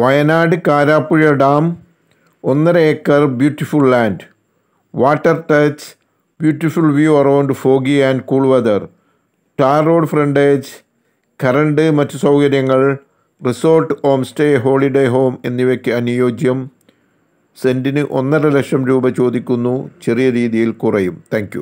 Wayanad Karapuzha dam ഒന്നര acre beautiful land water touch beautiful view around foggy and cool weather tar road frontage current മറ്റ് സൗകര്യങ്ങൾ resort home stay holiday home എന്നിവയ്ക്ക് അനുയോജ്യം സെൻറ്റിന് ഒന്നര ലക്ഷം രൂപ ചോദിക്കുന്നു ചെറിയ രീതിയിൽ കുറയും താങ്ക്